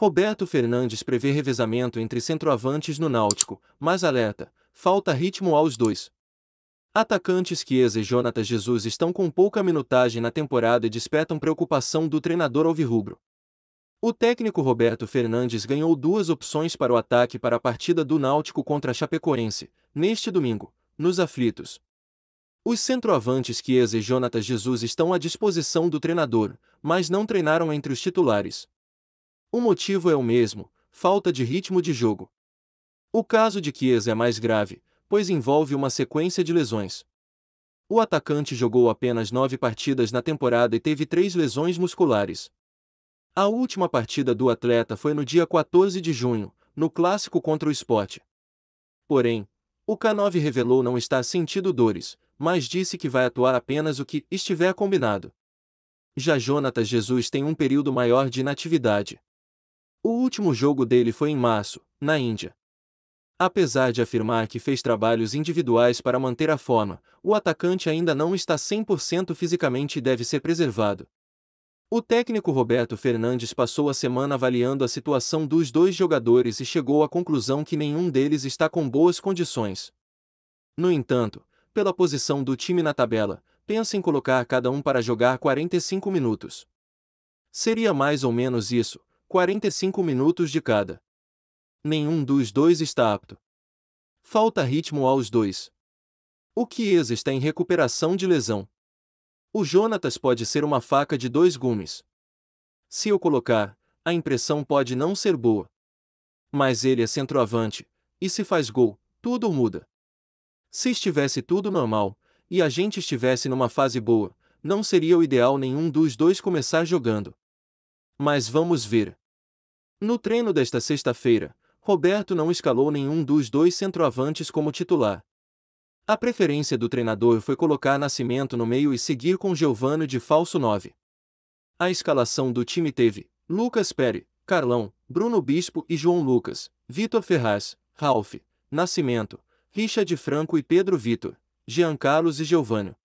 Roberto Fernandes prevê revezamento entre centroavantes no Náutico, mas alerta, falta ritmo aos dois. Atacantes Chiesa e Jonatas Jesus estão com pouca minutagem na temporada e despertam preocupação do treinador alvirrubro. O técnico Roberto Fernandes ganhou duas opções para o ataque para a partida do Náutico contra a Chapecoense, neste domingo, nos aflitos. Os centroavantes Chiesa e Jonatas Jesus estão à disposição do treinador, mas não treinaram entre os titulares. O motivo é o mesmo, falta de ritmo de jogo. O caso de Kies é mais grave, pois envolve uma sequência de lesões. O atacante jogou apenas nove partidas na temporada e teve três lesões musculares. A última partida do atleta foi no dia 14 de junho, no clássico contra o Sport. Porém, o K9 revelou não estar sentindo dores, mas disse que vai atuar apenas o que estiver combinado. Já Jonatas Jesus tem um período maior de inatividade. O último jogo dele foi em março, na Índia. Apesar de afirmar que fez trabalhos individuais para manter a forma, o atacante ainda não está 100% fisicamente e deve ser preservado. O técnico Roberto Fernandes passou a semana avaliando a situação dos dois jogadores e chegou à conclusão que nenhum deles está com boas condições. No entanto, pela posição do time na tabela, pensa em colocar cada um para jogar 45 minutos. Seria mais ou menos isso, 45 minutos de cada. Nenhum dos dois está apto. Falta ritmo aos dois. O Chiesa está em recuperação de lesão. O Jonatas pode ser uma faca de dois gumes. Se eu colocar, a impressão pode não ser boa. Mas ele é centroavante, e se faz gol, tudo muda. Se estivesse tudo normal, e a gente estivesse numa fase boa, não seria o ideal nenhum dos dois começar jogando. Mas vamos ver. No treino desta sexta-feira, Roberto não escalou nenhum dos dois centroavantes como titular. A preferência do treinador foi colocar Nascimento no meio e seguir com Giovanni de falso 9. A escalação do time teve Lucas Pere, Carlão, Bruno Bispo e João Lucas, Vitor Ferraz, Ralph, Nascimento, Richard Franco e Pedro Vitor, Jean Carlos e Giovanni.